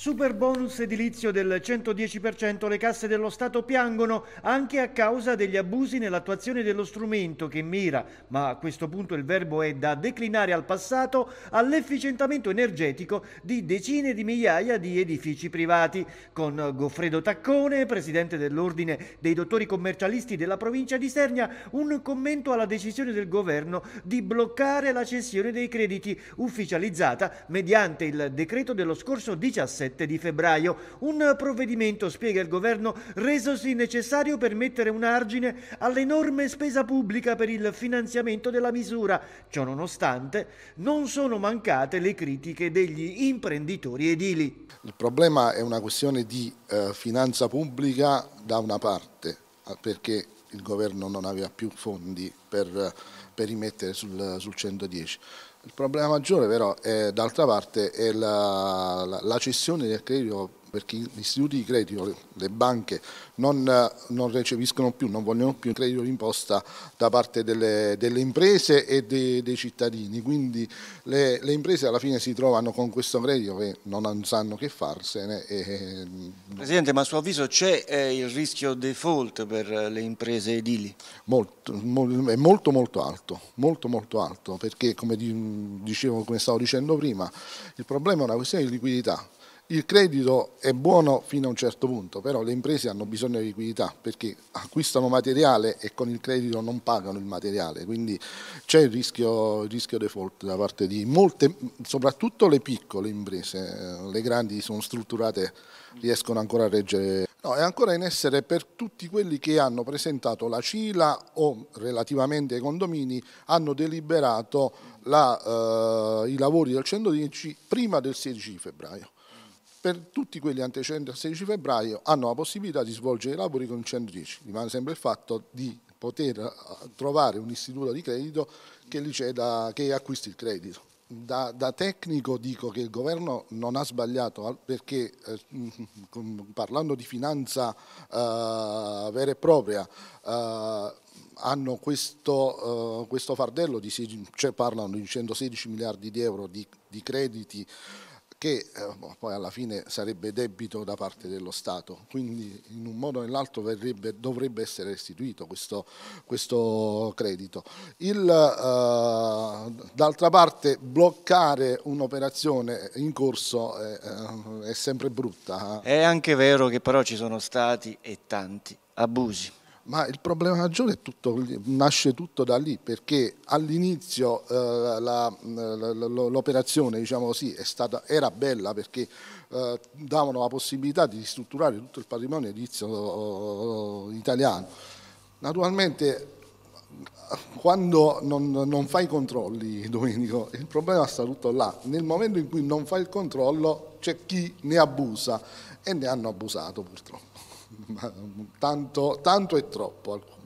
Super bonus edilizio del 110% le casse dello Stato piangono anche a causa degli abusi nell'attuazione dello strumento che mira, ma a questo punto il verbo è da declinare al passato, all'efficientamento energetico di decine di migliaia di edifici privati, con Goffredo Taccone, presidente dell'Ordine dei Dottori Commercialisti della provincia di Sernia, un commento alla decisione del governo di bloccare la cessione dei crediti ufficializzata mediante il decreto dello scorso 17 7 di febbraio, un provvedimento, spiega il governo, resosi necessario per mettere un argine all'enorme spesa pubblica per il finanziamento della misura. Ciononostante, non sono mancate le critiche degli imprenditori edili. Il problema è una questione di eh, finanza pubblica da una parte, eh, perché il governo non aveva più fondi per, per rimettere sul, sul 110. Il problema maggiore però, d'altra parte, è la, la, la cessione del credito perché gli istituti di credito, le banche non, non recepiscono più, non vogliono più credito d'imposta da parte delle, delle imprese e dei, dei cittadini, quindi le, le, imprese alla fine si trovano con questo credito e non sanno che farsene. E... Mm, Presidente, ma a suo avviso c'è eh, il rischio default per eh, le imprese edili? Molto, è molto molto alto, molto molto alto, perché come dicevo, come stavo dicendo prima, il problema è una questione di liquidità il credito è buono fino a un certo punto, però le imprese hanno bisogno di liquidità perché acquistano materiale e con il credito non pagano il materiale, quindi c'è il rischio, il rischio default da parte di molte, soprattutto le piccole imprese, le grandi sono strutturate, riescono ancora a reggere No, è ancora in essere per tutti quelli che hanno presentato la CILA o relativamente ai condomini hanno deliberato la, eh, i lavori del 110 prima del 16 febbraio. Per tutti quelli antecedenti al 16 febbraio hanno la possibilità di svolgere i lavori con il 110, rimane sempre il fatto di poter eh, trovare un istituto di credito che, li ceda, che acquisti il credito. Da, da, tecnico dico che il governo non ha sbagliato perché eh, parlando di finanza eh, vera e propria eh, hanno questo, eh, questo fardello, di, cioè parlano di 116 miliardi di euro di, di crediti che eh, boh, poi alla fine sarebbe debito da parte dello Stato, quindi in un modo o nell'altro dovrebbe essere restituito questo, questo credito. Eh, d'altra parte bloccare un'operazione in corso è, eh, è sempre brutta. Eh. È anche vero che però ci sono stati e tanti abusi. Ma il problema maggiore tutto, nasce tutto da lì, perché all'inizio eh, l'operazione diciamo sì, stata, era bella perché eh, davano la possibilità di ristrutturare tutto il patrimonio edilizio eh, italiano. Naturalmente quando non, non, fai controlli, Domenico, il problema sta tutto là. Nel momento in cui non fai il controllo c'è chi ne abusa e ne hanno abusato purtroppo. tanto, tanto è troppo.